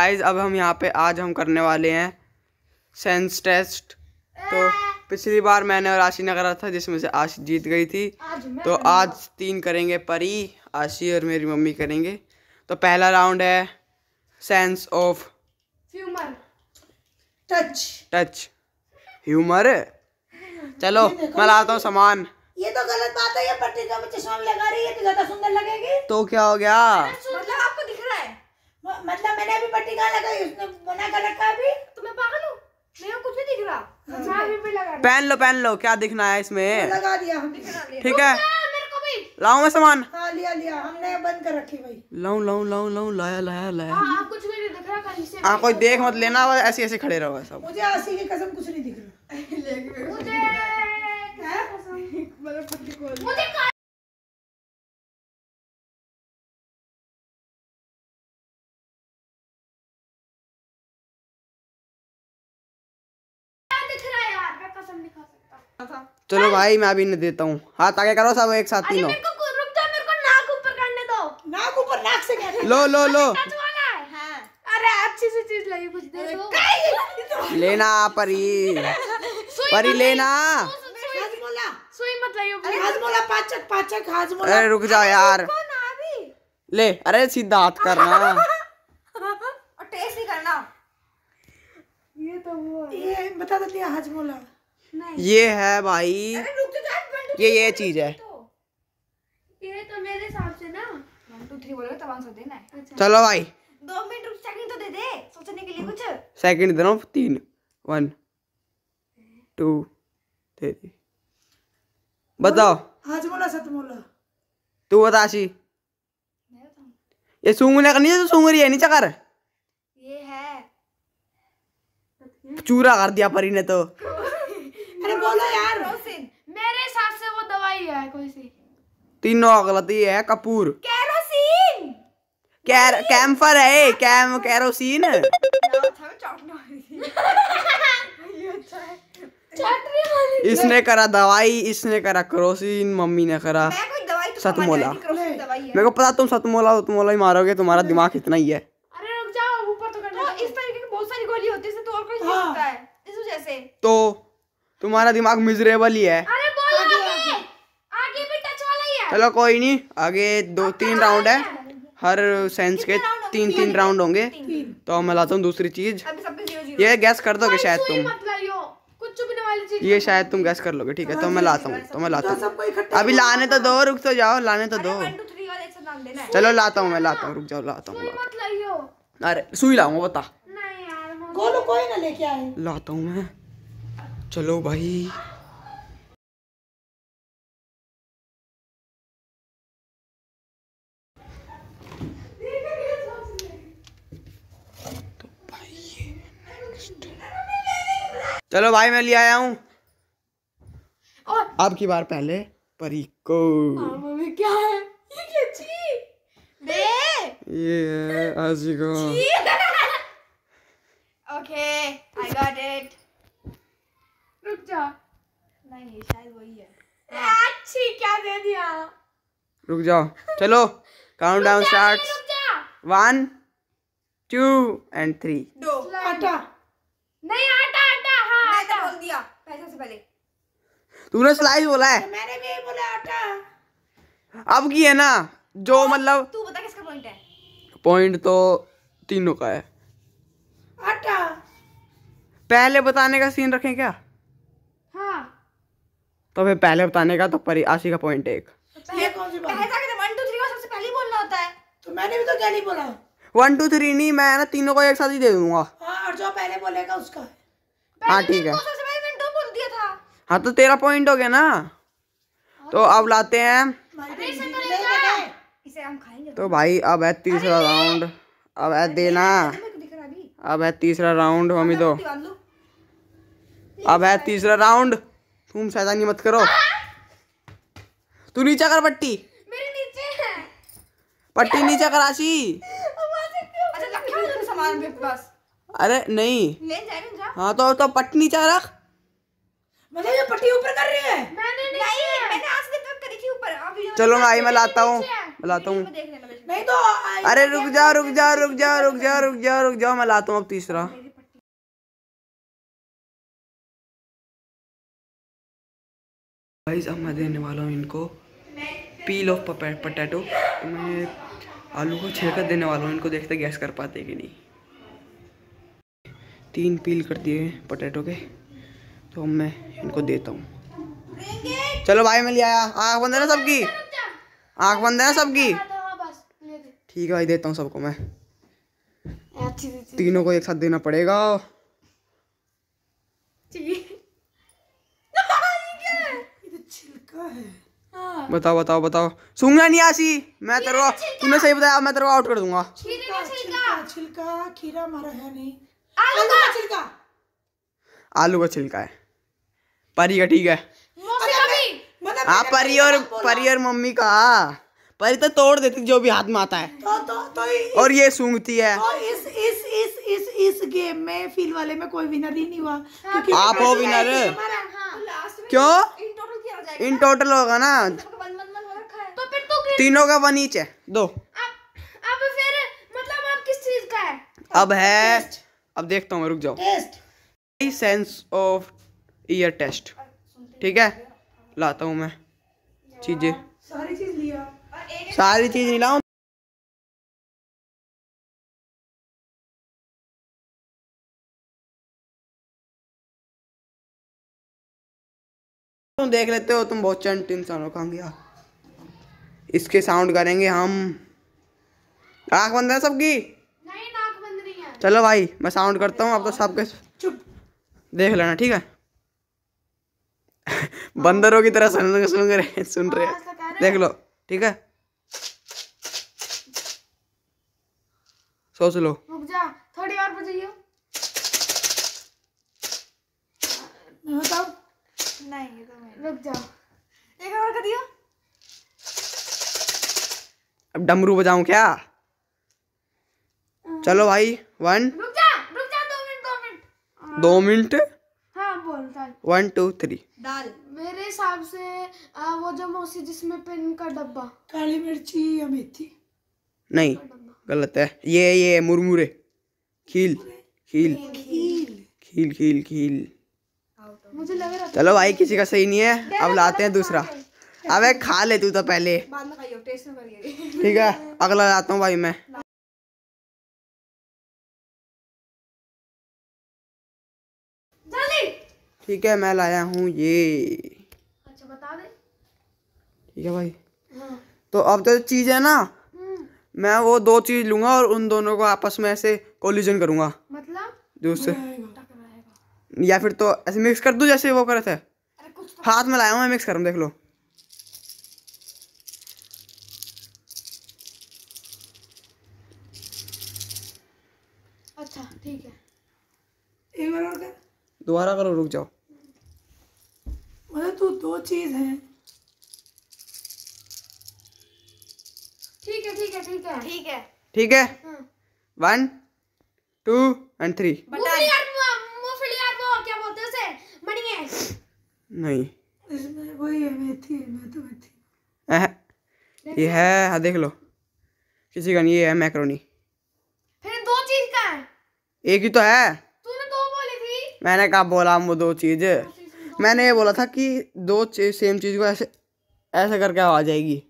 Guys अब हम यहाँ पे आज हम करने वाले हैं सेंस टेस्ट तो पिछली बार मैंने और आशी ने करा था जिसमें से आशी जीत गई थी आज तो आज तीन करेंगे परी आशी और मेरी मम्मी करेंगे तो पहला राउंड है sense of humour touch touch humour चलो मैं लाता हूँ सामान ये तो गलत बात है ये पट्टी का चश्मा लगा रही है तो ज्यादा सुंदर लगेगी तो क्या हो गया मतलब आपको दिख रहा है मतलब मैंने अभी पट्टी कहाँ लगाई उसने मना कर रखा अभी तो मैं पागल हूँ मेरे कुछ नहीं दिख रहा हाँ। पहन लो पहन लो क्या दिखना है इसमें तो लगा दिया ठीक है लाओ मैं सामान हाँ लिया लिया हमने बंद कर रखी भाई लाऊ लाऊ लाऊ लाऊ लाया लाया लाया आ, हाँ, हाँ कुछ भी नहीं दिख रहा कहीं से हाँ कोई देख मत लेना ऐसे ऐसे खड़े रहो सब मुझे आसी की कसम कुछ नहीं दिख रहा मुझे मुझे चलो भाई मैं अभी नहीं देता हूँ हाथ आगे करो सब एक साथ तीनों लो लो लो अरे हाँ। अच्छी सी चीज लगी कुछ दे दो तो- लेना परी परी लेना सुई मत लाइयो अरे रुक जाओ यार ले अरे सीधा हाथ करना और टेस्ट ही करना ये तो वो ये बता दो तो हजमोला ये है भाई तो ये ये चीज तो। है तो अच्छा। चलो भाई दो मिनट रुक सेकंड तो दे दे सोचने के लिए कुछ सेकंड दे रहा हूँ तीन वन टू थ्री बताओ हाज बोला सत बोला तू बता आशी ये सूंग का नहीं है तो सूंघ रही है नीचे कर ये है चूरा कर दिया परी ने तो बोलो यार मेरे हिसाब से वो दवाई है कोई सी तीनों है कपूर कैर कैम्फर है हाँ। कैम कैरोसिन इसने करा दवाई इसने करा क्रोसिन मम्मी ने करा तो सतमोला मेरे को पता तुम सतमोला सतमोला ही मारोगे तुम्हारा दिमाग इतना ही है अरे रुक जाओ ऊपर तो करना तो इस तरीके की बहुत सारी गोली होती है तो और कोई हाँ। है इस वजह से तो तुम्हारा दिमाग मिजरेबल ही है चलो कोई नहीं आगे दो तीन राउंड है हर सेंस के तीन तीन राउंड होंगे तो मैं लाता हूँ दूसरी चीज ये गैस कर दोगे शायद तुम ये शायद तुम गैस कर लोगे ठीक है तो मैं लाता हूँ तो मैं लाता तो हूँ अभी लाने तो दो रुक तो जाओ लाने तो दो चलो लाता हूँ मैं लाता हूँ रुक जाओ लाता हूँ अरे सुई लाऊंगा बता कोई ना लेके आए लाता हूँ मैं चलो भाई तो भाई चलो भाई मैं ले आया हूँ आपकी बार पहले परी को हाँ, क्या है ये क्या ये आजी को ओके आई गॉट इट रुक जा नहीं शायद वही है अच्छी क्या दे दिया रुक जाओ चलो countdown start one two and three दो आटा नहीं आटा आटा हाँ मैं तो बोल दिया पैसे से पहले तूने स्लाइस बोला है तो मैंने भी बोला आटा अब की है ना जो मतलब तू बता किसका पॉइंट है पॉइंट तो तीनों का है आटा पहले बताने का सीन रखें क्या हाँ तो फिर पहले बताने का तो परी आशी का पॉइंट एक वन टू थ्री नहीं मैं ना तीनों को एक साथ ही दे दूंगा हाँ, हाँ तो ठीक है हाँ तो तेरा पॉइंट हो गया ना हाँ। तो अब लाते हैं तो, तो भाई अब है तीसरा राउंड अब है देना अब है तीसरा राउंड मम्मी दो अब है तीसरा राउंड तुम शैतानी मत करो तू नीचे कर पट्टी नीचे पट्टी नीचे कर आशी अच्छा, अरे नहीं हाँ तो तो पट्टी नीचे रख मतलब ये पट्टी ऊपर कर रही है मैंने नहीं, नहीं मैंने आज तक करी थी ऊपर चलो भाई मैं लाता हूँ लाता हूँ नहीं तो अरे रुक जा रुक जा रुक जा रुक जा रुक जा रुक जा मैं लाता हूँ अब तीसरा गाइस अब मैं देने वाला हूँ इनको पील ऑफ पटैटो तो मैं आलू को छिड़का देने वाला हूँ इनको देखते गैस कर पाते कि नहीं तीन पील कर दिए पटैटो के तो मैं इनको देता हूँ चलो भाई मैं ले आया आँख बंद है ना सबकी आँख बंद है ना सबकी ठीक है भाई देता हूँ सबको मैं अच्छा, अच्छा, अच्छा। तीनों को एक साथ देना पड़ेगा है हाँ। बताओ बताओ बताओ सुनना नहीं आशी मैं तेरे तुमने सही बताया मैं तेरे आउट कर दूंगा आलू का छिलका है परी का ठीक है हाँ परी और परी और मम्मी का परी तो तोड़ देती जो भी हाथ में आता है तो, तो, तो इस, और ये सूंघती है तो इस इस इस इस इस गेम में फील वाले में कोई विनर ही नहीं हुआ हाँ, आप हो विनर हाँ। क्यों इन टोटल होगा ना तो फिर तो तीनों का वन ईच है दो अब फिर मतलब अब किस चीज का है अब है अब देखता हूँ रुक जाओ सेंस ऑफ ईयर टेस्ट ठीक है लाता हूँ मैं चीजें सारी चीज लिया सारी चीज नहीं लाऊ तुम देख लेते हो तुम बहुत चंट इंसान हो कहाँ गया इसके साउंड करेंगे हम आँख बंद है सबकी चलो भाई मैं साउंड करता हूँ आप तो सबके चुप देख लेना ठीक है बंदरों की तरह सुन रहे सुन रहे सुन रहे हाँ, देख लो ठीक है सोच लो रुक जा थोड़ी और बजाइयो नहीं ये तो मैं रुक जाओ एक और कर दियो अब डमरू बजाऊं क्या चलो भाई वन रुक जा रुक जा दो मिनट दो मिनट दो मिनट हाँ बोल वन टू थ्री दाल मेरे हिसाब से आ, वो जो मौसी जिसमें पेन का डब्बा काली मिर्ची या मेथी नहीं गलत है ये ये मुरमुरे खील खील खील खील खील खील मुझे लग चलो भाई किसी का सही नहीं है अब लाते हैं दूसरा अबे खा ले तू तो पहले ठीक है अगला लाता हूँ भाई मैं ठीक है मैं लाया हूँ ये अच्छा, ठीक है भाई हाँ। तो अब तो चीज है ना हम्म। मैं वो दो चीज लूंगा और उन दोनों को आपस में ऐसे कोलिजन करूंगा मतलब दूसरे हाँ, या फिर तो ऐसे मिक्स कर दू जैसे वो करे थे तो- हाथ में लाया हूँ मैं मिक्स कर देख लो अच्छा, दोबारा करो रुक जाओ मतलब तू दो चीज़ है ठीक है ठीक है ठीक है ठीक है ठीक है वन टू एंड थ्री नहीं वही है मैं तो मेथी ये है हाँ देख लो किसी का नहीं ये है मैक्रोनी फिर दो चीज का है एक ही तो है तूने दो बोली थी मैंने कहा बोला वो दो चीज मैंने ये बोला था कि दो चीज सेम चीज को ऐसे ऐसे करके आ जाएगी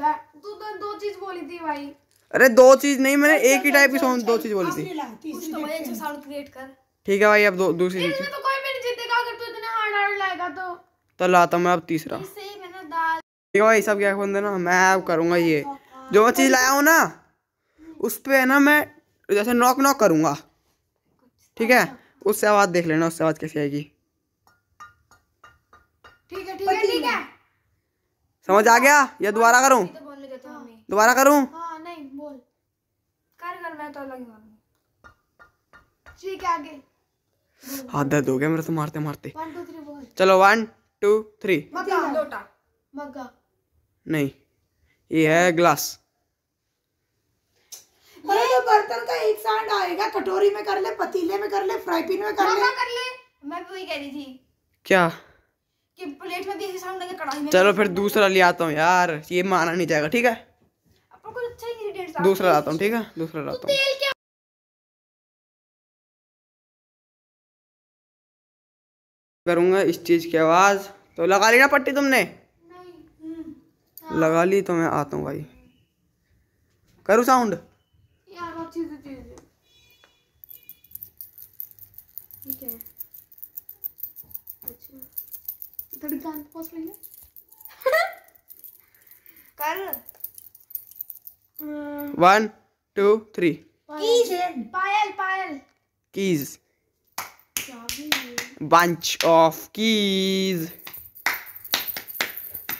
तो अरे दो चीज नहीं मैंने अच्छा, एक ही टाइप अच्छा, की अच्छा, दो चीज बोली थी ठीक है भाई अब दूसरी चीज तो तो लाता मैं अब तीसरा ठीक है भाई सब क्या खोल ना मैं अब करूँगा ये जो मैं चीज़ लाया हूँ ना उस पर है ना मैं जैसे नॉक नॉक करूँगा ठीक है उससे आवाज़ देख लेना उससे आवाज़ कैसी आएगी ठीक है समझ आ गया या दोबारा हाँ, करूँ तो दोबारा करूँ हाँ, तो ठीक है आगे हाथ दर्द हो गया मेरे तो मारते मारते चलो वन टू थ्री नहीं ये है ग्लास तो बर्तन का एक सांड आएगा कटोरी में कर ले पतीले में कर ले फ्राई पिन में कर ले कर ले मैं भी वही कह रही थी क्या कि प्लेट में भी ऐसे सांड लगे कढ़ाई में चलो फिर दूसरा ले आता हूँ यार ये माना नहीं जाएगा ठीक है अच्छा दूसरा लाता हूँ ठीक है दूसरा तो लाता हूँ करूंगा इस चीज़ की आवाज़ तो लगा ली ना पट्टी तुमने लगा ली तो मैं आता हूँ भाई करूँ sound one two three Payal Payal keys bunch of keys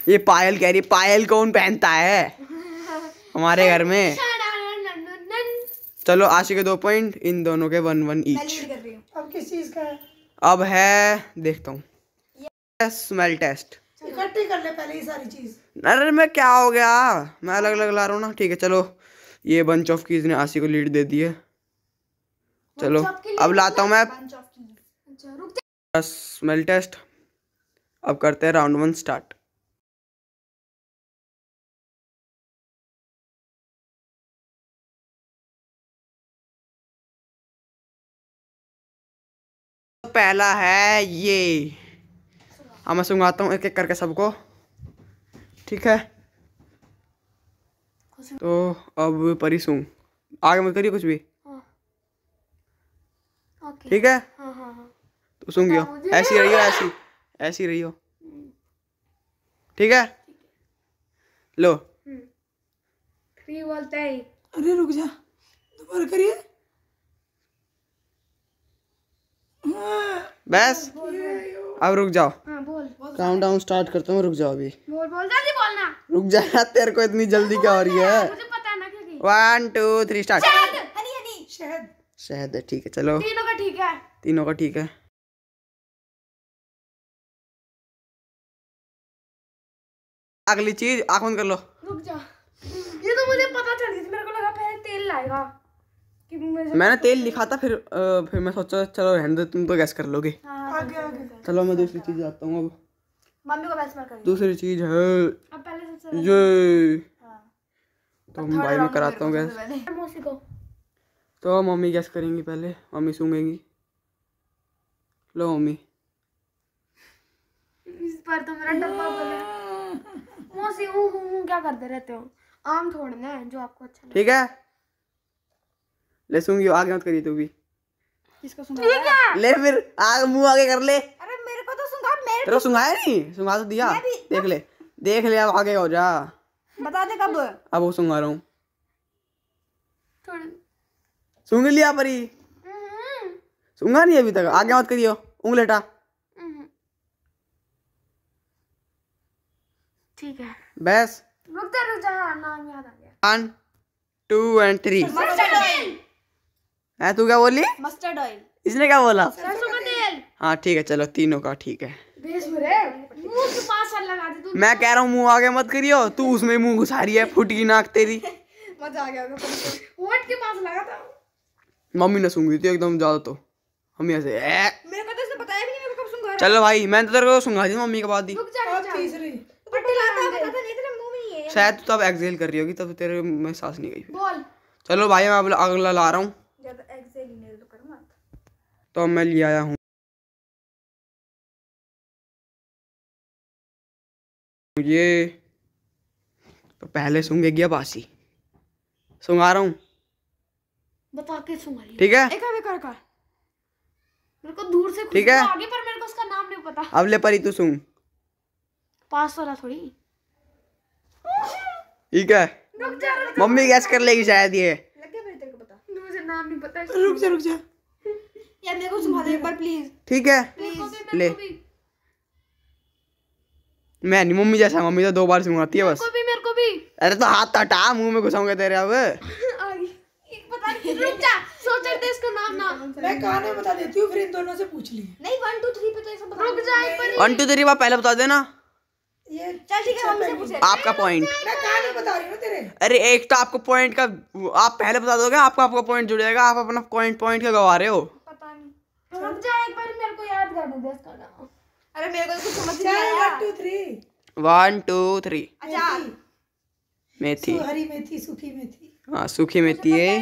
ये पायल कह रही पायल कौन पहनता है हमारे घर में चलो आशी के दो पॉइंट इन दोनों के वन वन ईच अब किस चीज का अब है देखता हूँ स्मेल टेस्ट इकट्ठी कर ले पहले ये सारी चीज अरे मैं क्या हो गया मैं अलग अलग ला रहा हूँ ना ठीक है चलो ये बंच ऑफ कीज ने आशी को लीड दे दी है चलो अब लाता हूँ मैं स्मेल टेस्ट अब करते हैं राउंड वन स्टार्ट पहला है ये हाँ मैं सुनवाता हूँ एक एक करके सबको ठीक है तो अब परी सूंग आगे मत करिए कुछ भी हाँ। ठीक है हाँ हाँ हाँ तो सुन गयो ऐसी रही हो ऐसी ऐसी रही हो ठीक है लो हम्म। फ्री बोलते है अरे रुक जा दोबारा करिए हाँ। बस अब रुक जाओ काउंट डाउन स्टार्ट करता हूँ रुक जाओ अभी बोल बोल जल्दी बोलना रुक जा तेरे को इतनी जल्दी क्या हो रही है वन टू थ्री स्टार्ट शहद शहद है ठीक है चलो तीनों का ठीक है तीनों का ठीक है अगली चीज आंख बंद कर लो रुक जा ये तो मुझे पता चल गई थी मेरे को लगा पहले तेल लाएगा कि मैंने तेल लिखा था फिर आ, फिर मैं सोचा चलो रहने तुम तो गैस कर लोगे हाँ, आगे, आगे। चलो मैं दूसरी चीज आता हूँ अब मम्मी को बहस मत करिए दूसरी चीज है अब पहले सबसे ये हाँ। तो हम भाई में कराता हूँ गैस तो मम्मी गैस करेंगी पहले मम्मी सूंघेंगी लो मम्मी इस पर तो मेरा डब्बा बोला से क्या करते रहते हो आम है जो आपको अच्छा ठीक है ले आगे मत करिए तू भी किसको सुना ले फिर आग मुंह आगे कर ले अरे मेरे को तो मेरे तो नहीं तो दिया देख ले देख ले अब आगे हो जा बता दे कब अब वो रहा हूँ लिया परी हम्म। सूंघा नहीं अभी तक आगे मत करियो उंगलेटा ठीक है बस रुक जा रुक जा हाँ, नाम याद आ गया one two and three mustard oil है तू क्या बोली मस्टर्ड ऑयल इसने क्या बोला सरसों का तेल हाँ ठीक है चलो तीनों का ठीक है मैं कह रहा हूँ मुंह आगे मत करियो तू उसमें मुंह घुसा रही है की नाक तेरी मजा आ गया होट के पास लगा था मम्मी ने सूंघी थी एकदम ज्यादा तो हम यहाँ से मेरे को तो इसने बताया भी नहीं मैं कब सूंघा चलो भाई मैंने तो तेरे को तो सूंघा दी मम्मी के बाद दी शायद तू तो अब एक्सेल कर रही होगी तब तो तेरे में सांस नहीं गई बोल चलो भाई मैं अब अगला ला रहा हूँ तो, तो मैं ले आया हूँ ये तो पहले सूंगे गया बासी सुंगा रहा हूँ बता के सुंगा ठीक है एक आवे कर का मेरे को दूर से ठीक है आगे पर मेरे को उसका नाम नहीं पता अब ले परी तू सुंग पास वाला थोड़ी ठीक है मम्मी गैस कर लेगी शायद ये नाम नहीं पता रुक जा रुक जा यार मेरे को एक बार प्लीज ठीक है ले मैं नहीं मम्मी जैसा मम्मी तो दो बार सुंघाती है बस भी मेरे को भी अरे तो हाथ हटा मुंह में घुसाऊंगा तेरे अब वन थ्री पे तो रुक जा एक बार पहले बता देना अच्छा आपका पॉइंट अरे एक तो आपको पॉइंट का आप पहले बता दोगे आपका आपका पॉइंट जुड़ जाएगा आप अपना पॉइंट पॉइंट का गवा रहे हो तो अच्छा। मेथी हरी सूखी हाँ, मेथी है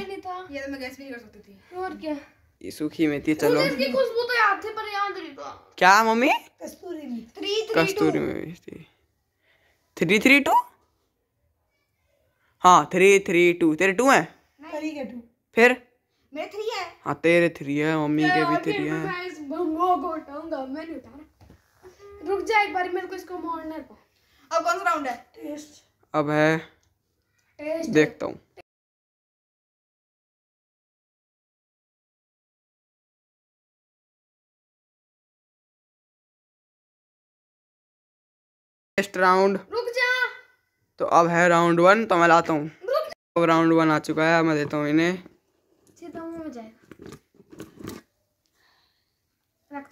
ये तो थी क्या सूखी मेथी चलो खुशबू तो याद पर याद नहीं था क्या मम्मी कस्तूरी में कस्तूरी मेथी थ्री थ्री टू हाँ थ्री थ्री टू तेरे टू है फिर मेरे है हाँ तेरे थ्री है मम्मी के भी थ्री है रुक जा एक बार मेरे को इसको मोड़ना अब कौन सा राउंड है टेस्ट अब है टेस्ट देखता हूँ नेक्स्ट राउंड रुक जा तो अब है राउंड वन तो मैं लाता हूँ अब राउंड वन आ चुका है मैं देता हूँ इन्हें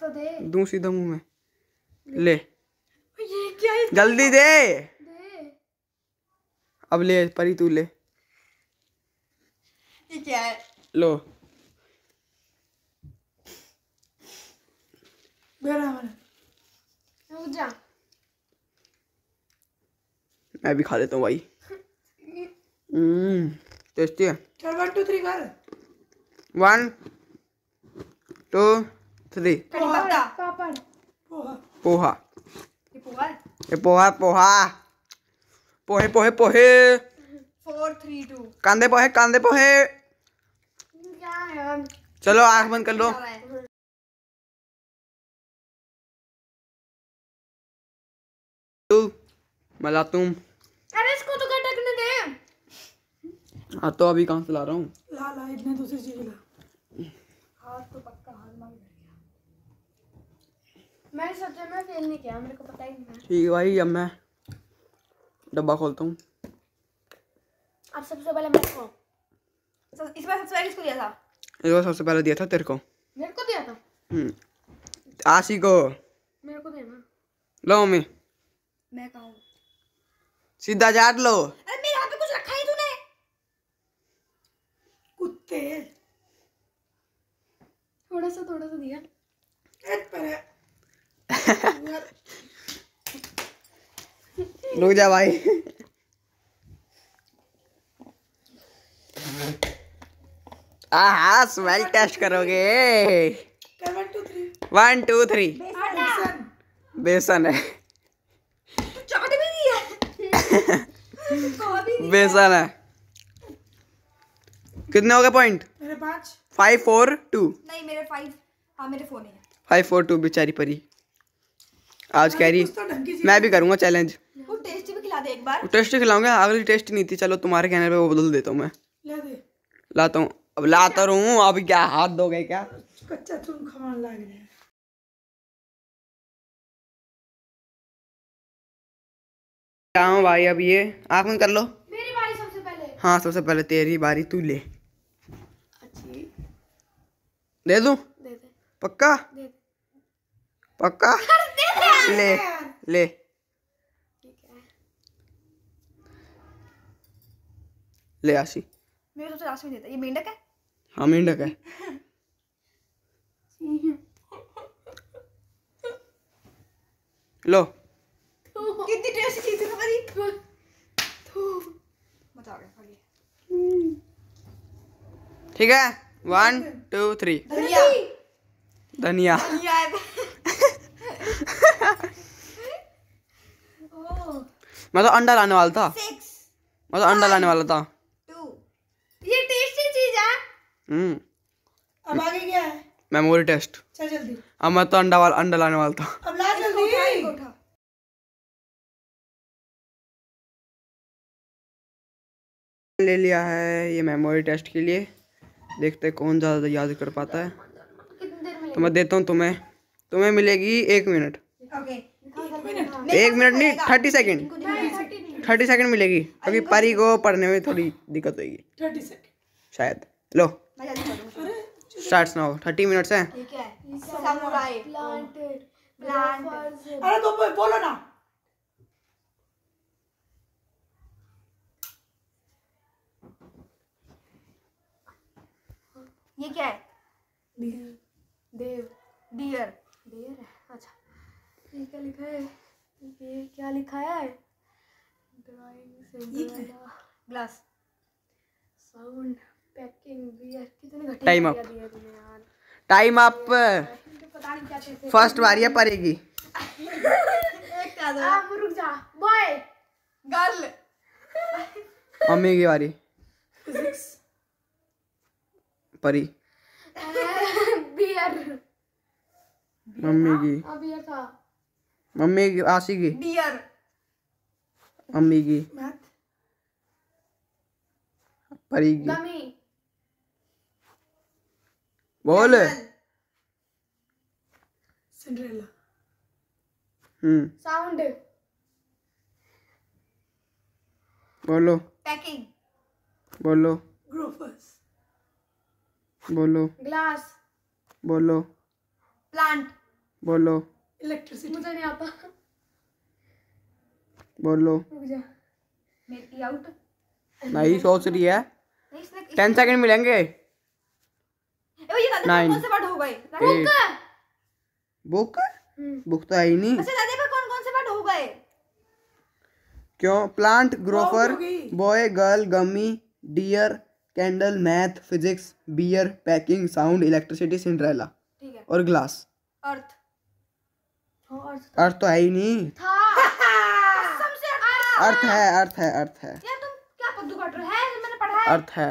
तो दू सीधा मुंह में ले ये क्या है जल्दी दे, दे। अब ले परी तू ले ये क्या है लो मेरा मेरा जा मैं भी खा लेता हूँ भाई टेस्टी हम्म, है चल वन टू थ्री कर वन टू थ्री पोहा ये पोहा पोहा पोहे पोहे पोहे फोर थ्री टू कांदे पोहे कांदे पोहे चलो आंख बंद कर लो मला तुम अरे इसको तो गटकने दे हाँ तो अभी कहाँ से ला रहा हूँ ला ला इतने दूसरी चीज ला हाथ तो पक्का हाथ मांग मैं सच में फेल नहीं किया मेरे को पता ही नहीं ठीक है भाई अब मैं डब्बा खोलता हूँ अब सबसे पहले मैं इसको इस बार सबसे पहले इसको दिया था ये बार सबसे पहले दिया था तेरे को मेरे को दिया था हम्म आशी को मेरे को देना लो मम्मी मैं कहूँ सीधा झाड़ लो थोड़ा सा थोड़ा सा रुक जा भाई आहा स्मेल टेस्ट करोगे वन टू थ्री बेसन है बेसन है कितने हो गए पॉइंट मेरे पांच फाइव फोर टू नहीं मेरे फाइव हाँ मेरे फोर नहीं फाइव फोर टू बेचारी परी आज कह रही तो मैं भी करूंगा चैलेंज वो टेस्ट भी खिला दे एक बार टेस्ट खिलाऊंगा अगली टेस्ट नहीं थी चलो तुम्हारे कहने पे वो बदल देता हूँ मैं लाता हूँ अब लाता रहूँ अब क्या हाथ दो गए क्या कच्चा तुम खमान लग रहा है भाई अब ये आप कर लो हाँ सबसे पहले तेरी बारी तू ले दे दे दे पक्का दे पक्का दे दे। ले ले ले आशी मेरे तो आशी देता ये मेंढक है हाँ मेंढक है लो कितनी टेस्टी चीज है ठीक है वन टू थ्री धनिया तो। मैं तो अंडा लाने वाला था मैं तो अंडा लाने वाला था ये टेस्टी चीज है हम्म अब आगे क्या है मेमोरी टेस्ट चल जल्दी अब मैं तो अंडा वाला अंडा लाने वाला था अब ला जल्दी ले लिया है ये मेमोरी टेस्ट के लिए देखते कौन ज़्यादा याद कर पाता है तो मैं देता हूँ तुम्हें तुम्हें मिलेगी एक मिनट एक मिनट नहीं थर्टी सेकेंड थर्टी सेकेंड मिलेगी अभी परी को पढ़ने में थोड़ी दिक्कत होगी शायद लो स्टार्ट सुनाओ थर्टी मिनट्स हैं अरे तो बोलो ना ये क्या है डियर देव डियर डियर अच्छा ये क्या लिखा है ये क्या लिखा है drawing glass sound packing bear कितने घटे time up time up first बारिया पड़ेगी एक आप रुक जा बॉय गर्ल मम्मी की बारी फिजिक्स परी बियर मम्मी की हाँ, मम्मी की आशी की बियर मम्मी की परी की बोल साउंड हम्म। बोलो पैकिंग बोलो ग्रोफर्स बोलो ग्लास बोलो प्लांट बोलो इलेक्ट्रिसिटी मुझे नहीं आता बोलो मेरी आउट नहीं सोच रही है टेन सेकंड मिलेंगे नाइन बुक बुक तो आई नहीं अच्छा, कौन कौन से वर्ड हो गए क्यों plant grofer boy girl gummy deer candle math physics bear packing sound electricity Cinderella और ग्लास अर्थ हाँ, तो- अर्थ तो है ही नहीं अर्थ है अर्थ है अर्थ है अर्थ है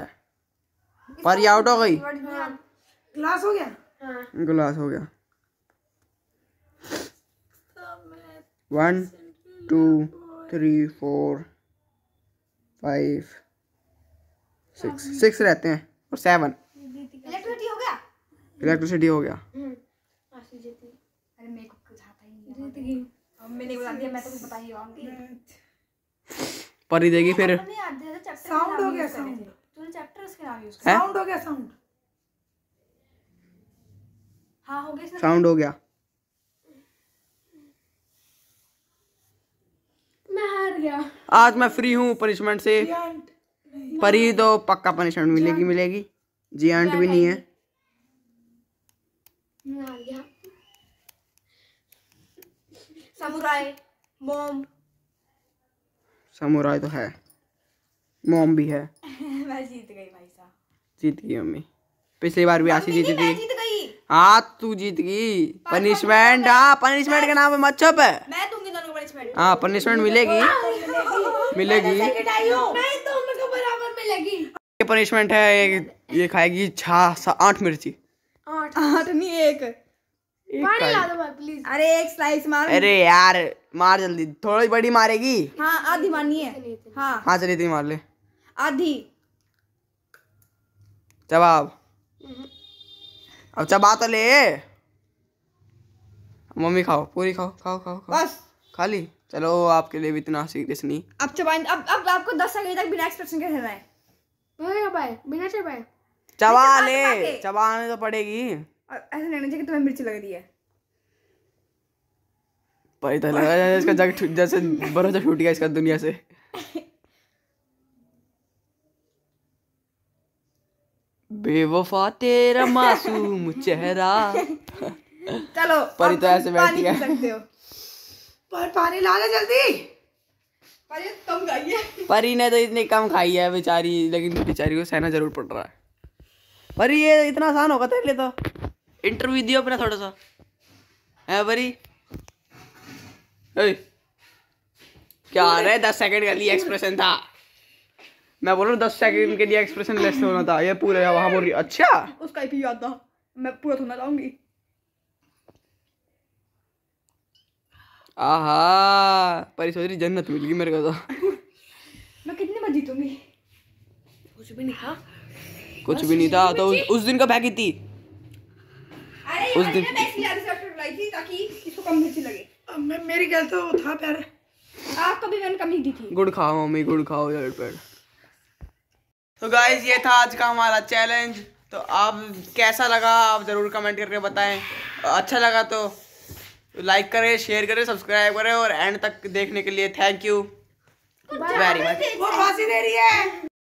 पर ये आउट हो गई ग्लास हो गया हाँ। ग्लास हो गया one two three four five six six रहते हैं और सेवन इलेक्ट्रिसिटी हो गया इलेक्ट्रिसिटी हो गया हम्म। तो परी देगी फिर साउंड हो गया साउंड साउंड हो गया साउंड हाँ हो गया साउंड हो गया मैं हार गया आज मैं फ्री हूँ पनिशमेंट से परी तो पक्का पनिशमेंट मिलेगी मिलेगी जी आंट भी नहीं है समुराय तो है मोम भी है मैं जीत गई भाई साहब जीत गई मम्मी पिछली बार भी आशी जीती थी हाँ तू जीत गई पनिशमेंट हाँ पनिशमेंट के नाम है मत छुप है हाँ पनिशमेंट मिलेगी मिलेगी पनिशमेंट है ये ये खाएगी आठ मिर्ची आठ नहीं एक, एक अरे एक स्लाइस मार अरे यार मार जल्दी थोड़ी बड़ी मारेगी हाँ आधी मारनी है हाँ हाँ चलिए इतनी मार ले आधी जवाब हम्म। अब चबा तो ले मम्मी खाओ पूरी खाओ खाओ खाओ खाओ बस खाली चलो आपके लिए भी इतना सीरियस नहीं अब चबाएंगे अब अब आपको दस सेकंड तक बिना एक्सप्रेशन के रहना है चबा ले चबाने तो पड़ेगी ऐसा लगना तुम्हें मिर्च लग रही है पर इसका जग जैसे भरोसा छूट गया इसका दुनिया से बेवफा तेरा मासूम चेहरा चलो पर तो ऐसे बैठी है पर पानी ला ले जल्दी कम खाई है परी ने तो इतनी कम खाई है बेचारी लेकिन बेचारी को सहना जरूर पड़ रहा है परी ये इतना आसान होगा तेरे लिए तो इंटरव्यू दियो अपना थोड़ा सा है परी क्या आ रहा है दस सेकंड के लिए एक्सप्रेशन था मैं बोल रहा हूँ दस सेकंड के लिए एक्सप्रेशन लेस होना था ये पूरा वहां बोल रही अच्छा उसका याद था मैं पूरा थोड़ा चाहूंगी आहा सोच रही जन्नत मिल गई मेरे को तो मैं कितनी मजी तुम्हें कुछ भी नहीं था कुछ भी नहीं था तो उस, उस दिन का बैग थी अरे उस दिन मैं मेरी गलत तो था प्यार हाँ, तो मैंने दी थी गुड़ खाओ मम्मी गुड़ खाओ यार पेड़ तो ये था आज का हमारा चैलेंज तो आप कैसा लगा आप ज़रूर कमेंट करके बताएं अच्छा लगा तो लाइक करें शेयर करें सब्सक्राइब करें और एंड तक देखने के लिए थैंक यू वेरी मच वो फांसी दे रही है